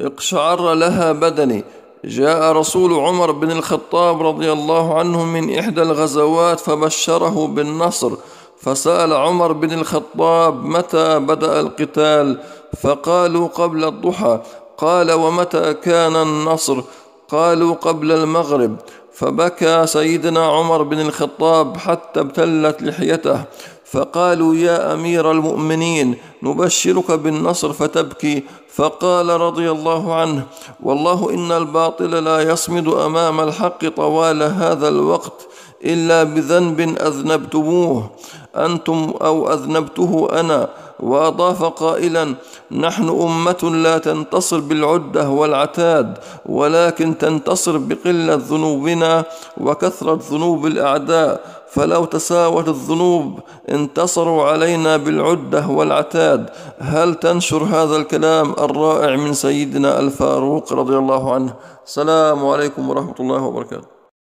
اقشعر لها بدني جاء رسول عمر بن الخطاب رضي الله عنه من إحدى الغزوات فبشره بالنصر فسأل عمر بن الخطاب متى بدأ القتال فقالوا قبل الضحى قال ومتى كان النصر قالوا قبل المغرب فبكى سيدنا عمر بن الخطاب حتى ابتلت لحيته فقالوا يا امير المؤمنين نبشرك بالنصر فتبكي فقال رضي الله عنه والله ان الباطل لا يصمد امام الحق طوال هذا الوقت الا بذنب اذنبتموه انتم او اذنبته انا وأضاف قائلا نحن أمة لا تنتصر بالعدة والعتاد ولكن تنتصر بقلة ذنوبنا وكثرة ذنوب الأعداء فلو تساوت الذنوب انتصروا علينا بالعدة والعتاد هل تنشر هذا الكلام الرائع من سيدنا الفاروق رضي الله عنه السلام عليكم ورحمة الله وبركاته